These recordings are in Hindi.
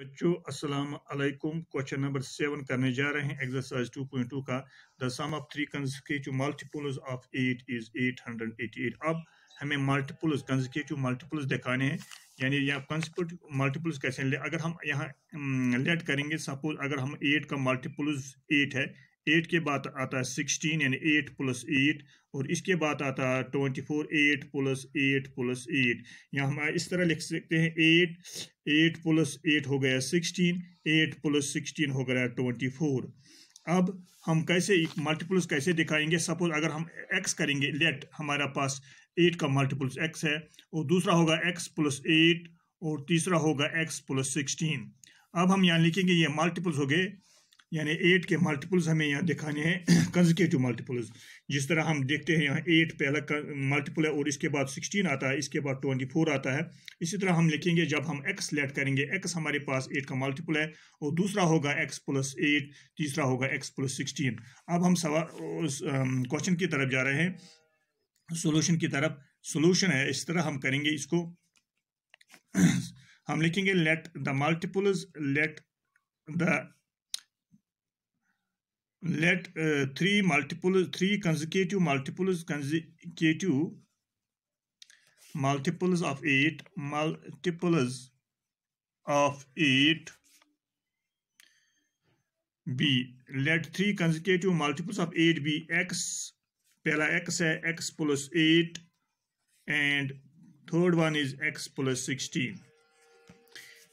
बच्चों अस्सलाम वालेकुम क्वेश्चन नंबर सेवन करने जा रहे हैं एक्सरसाइज टू पॉइंट टू का the sum of three consecutive multiples of eight is eight hundred eighty eight अब हमें मल्टीपल्स कंजर्केटिव मल्टीपल्स दिखाने हैं यानी यहाँ कंजर्केटिव मल्टीपल्स कैसे ले अगर हम यहाँ लेट हम्म, करेंगे सपोज अगर हम एट का मल्टीपल्स एट है एट के बाद आता है सिक्सटीन यानी एट प्लस एट और इसके बाद आता है twenty four eight plus eight plus eight या हम इस तरह लिख सकते हैं एट एट प्लस एट हो गया सिक्सटीन एट प्लस सिक्सटीन हो गया ट्वेंटी फोर अब हम कैसे मल्टीपल्स कैसे दिखाएंगे सपोज अगर हम एक्स करेंगे लेट हमारा पास एट का मल्टीपल्स एक्स है और दूसरा होगा एक्स प्लस एट और तीसरा होगा एक्स प्लस सिक्सटीन अब हम यहाँ लिखेंगे ये मल्टीपल्स हो गए यानी एट के मल्टीपल्स हमें यहाँ दिखाने हैं कंजकेटिव मल्टीपल्स जिस तरह हम देखते हैं यहाँ एट पहला मल्टीपल है और इसके बाद सिक्सटीन आता है इसके बाद ट्वेंटी फोर आता है इसी तरह हम लिखेंगे जब हम एक्स लेट करेंगे एक्स हमारे पास एट का मल्टीपल है और दूसरा होगा एक्स प्लस एट तीसरा होगा एक्स प्लस सिक्सटीन अब हम सवाल क्वेश्चन की तरफ जा रहे हैं सोल्यूशन की तरफ सोल्यूशन है इस तरह हम करेंगे इसको हम लिखेंगे let the multiples let the let uh, three multiple three consecutive multiples consecutive multiples of eight multiples of eight b let three consecutive multiples of eight be x pehla x hai x plus 8 and third one is x plus 16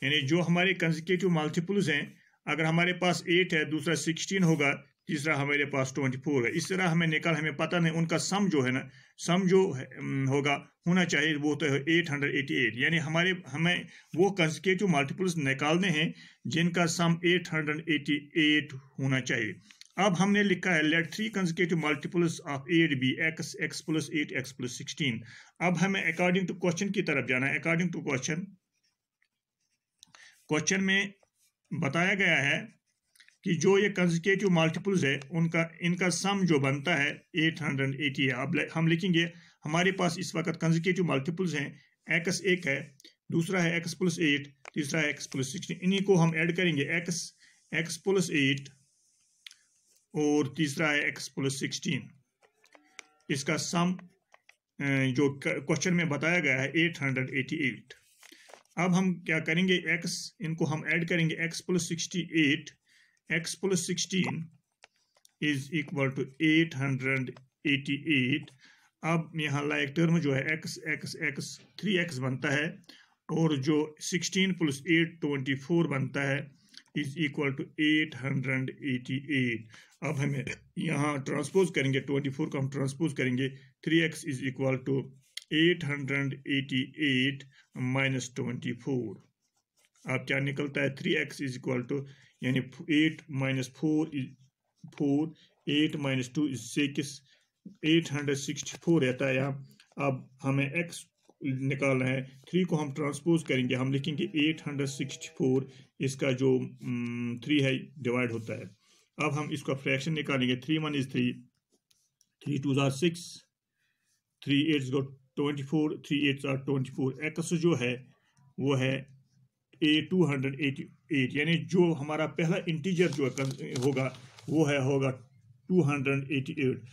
yani jo hamare consecutive multiples hain agar hamare paas 8 hai dusra 16 hoga तरह हमारे पास ट्वेंटी फोर है इस तरह हमें निकाल हमें पता नहीं उनका सम जो है ना सम जो होगा होना चाहिए वो तो है एट हंड्रेड एटी एट यानी हमारे हमें वो कंसकेटिव मल्टीपल्स निकालने हैं जिनका sum eight hundred eighty eight होना चाहिए अब हमने लिखा है let three consecutive multiples of eight be x x plus eight x plus sixteen अब हमें अकॉर्डिंग टू क्वेश्चन की तरफ जाना है अकॉर्डिंग टू क्वेश्चन क्वेश्चन में बताया गया है कि जो ये कंजिकेटिव मल्टीपल्स है उनका इनका सम जो बनता है 880 है अब हम लिखेंगे हमारे पास इस वक्त कंजिकेटिव मल्टीपल्स हैं एक्स एक है दूसरा है एक्स प्लस एट तीसरा है एक्स प्लस सिक्सटीन इन्हीं को हम ऐड करेंगे एक्स एक्स प्लस एट और तीसरा है एक्स प्लस सिक्सटीन इसका सम जो क्वेश्चन में बताया गया है एट हंड्रेड एटी एट अब हम क्या करेंगे एक्स इनको हम ऐड करेंगे x plus sixty eight x plus 16 is equal to 888 अब यहाँ लाइक टर्म जो है x x x 3x बनता है और जो 16 प्लस 8 24 बनता है is equal to eight hundred eighty eight अब हमें यहाँ ट्रांसपोज करेंगे 24 को हम ट्रांसपोज करेंगे 3x is equal to 888 minus 24 अब क्या निकलता है three x is equal to यानी eight minus four four eight minus two is six eight hundred sixty four रहता है यहाँ अब हमें एक्स निकालना है थ्री को हम ट्रांसपोज करेंगे हम लिखेंगे एट हंड्रेड सिक्सटी फोर इसका जो थ्री है डिवाइड होता है अब हम इसका फ्रैक्शन निकालेंगे three one is three three two are six three eights go twenty four three eights are twenty four x जो है वो है a two hundred eighty eight यानी जो हमारा पहला इंटीजर जो होगा वो है होगा टू हंड्रेड एटी एट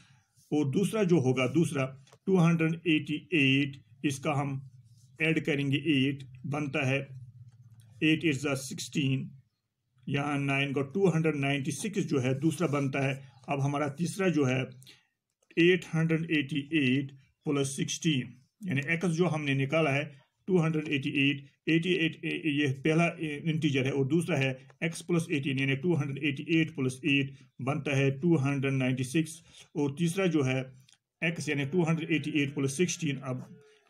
और दूसरा जो होगा दूसरा टू हंड्रेड एटी एट इसका हम ऐड करेंगे एट बनता है एट इज सिक्सटीन यहाँ नाइन का टू हंड्रेड नाइन्टी सिक्स जो है दूसरा बनता है अब हमारा तीसरा जो है eight hundred eighty eight plus sixteen यानी एक्स जो हमने निकाला है 288 88 eh, eh, ये पहला इंटीजर eh, है और दूसरा है x प्लस एटीन यानी 288 प्लस एट बनता है 296 और तीसरा जो है x यानी 288 प्लस सिक्सटीन अब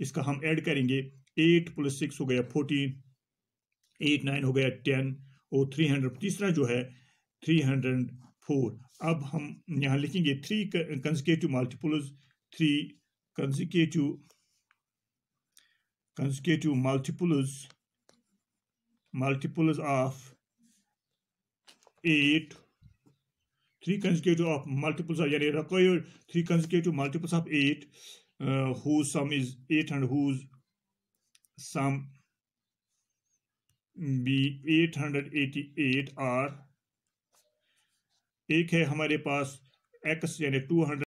इसका हम ऐड करेंगे 8 प्लस सिक्स हो गया 14 8 9 हो गया 10 और 300 तीसरा जो है 304 अब हम यहाँ लिखेंगे three consecutive multiple three consecutive consecutive multiples multiples of 8 three consecutive of multiples of yani required three consecutive multiples of 8 uh, whose sum is 8 and whose sum be 888 are एक है हमारे पास x यानी 200